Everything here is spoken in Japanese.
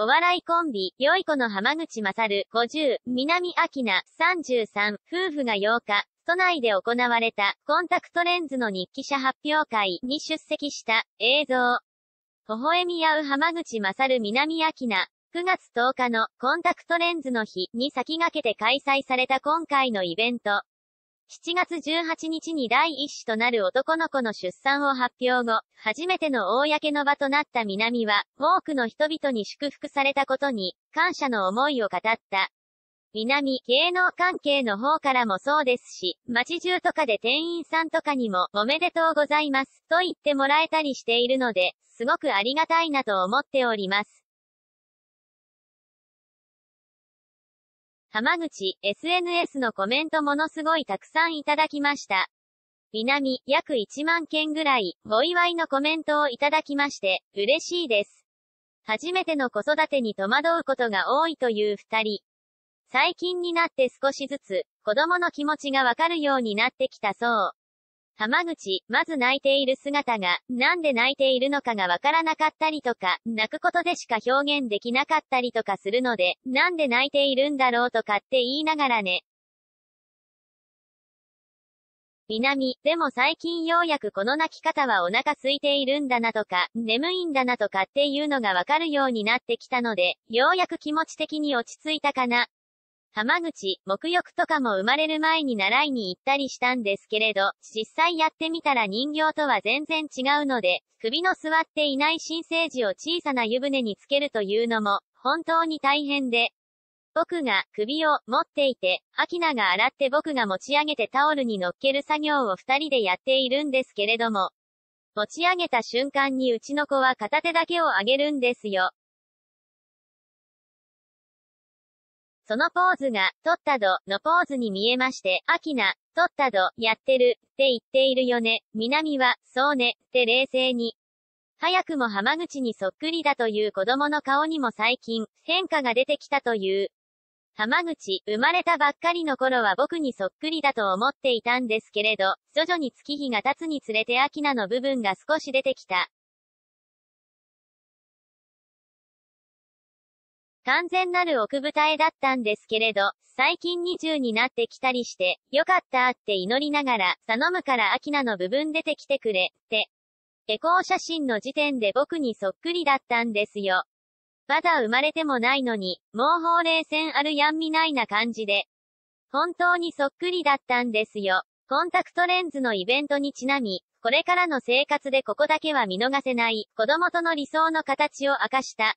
お笑いコンビ、良い子の浜口勝、50、南明菜、33、夫婦が8日、都内で行われた、コンタクトレンズの日記者発表会に出席した映像。微笑み合う浜口勝南明菜、9月10日のコンタクトレンズの日に先駆けて開催された今回のイベント。7月18日に第一子となる男の子の出産を発表後、初めての公の場となった南は、多くの人々に祝福されたことに、感謝の思いを語った。南、芸能関係の方からもそうですし、街中とかで店員さんとかにも、おめでとうございます、と言ってもらえたりしているので、すごくありがたいなと思っております。浜口、SNS のコメントものすごいたくさんいただきました。南、約1万件ぐらい、お祝いのコメントをいただきまして、嬉しいです。初めての子育てに戸惑うことが多いという二人。最近になって少しずつ、子供の気持ちがわかるようになってきたそう。浜口、まず泣いている姿が、なんで泣いているのかがわからなかったりとか、泣くことでしか表現できなかったりとかするので、なんで泣いているんだろうとかって言いながらね。南、でも最近ようやくこの泣き方はお腹空いているんだなとか、眠いんだなとかっていうのがわかるようになってきたので、ようやく気持ち的に落ち着いたかな。浜口、沐浴とかも生まれる前に習いに行ったりしたんですけれど、実際やってみたら人形とは全然違うので、首の座っていない新生児を小さな湯船につけるというのも、本当に大変で。僕が首を持っていて、秋名が洗って僕が持ち上げてタオルに乗っける作業を二人でやっているんですけれども、持ち上げた瞬間にうちの子は片手だけを上げるんですよ。そのポーズが、とったど、のポーズに見えまして、アキナ、とったど、やってる、って言っているよね。南は、そうね、って冷静に。早くも浜口にそっくりだという子供の顔にも最近、変化が出てきたという。浜口、生まれたばっかりの頃は僕にそっくりだと思っていたんですけれど、徐々に月日が経つにつれてアキナの部分が少し出てきた。完全なる奥舞台だったんですけれど、最近20になってきたりして、よかったって祈りながら、頼むからアキナの部分出てきてくれ、って。エコー写真の時点で僕にそっくりだったんですよ。まだ生まれてもないのに、もうほうれい線あるやんみないな感じで。本当にそっくりだったんですよ。コンタクトレンズのイベントにちなみ、これからの生活でここだけは見逃せない、子供との理想の形を明かした、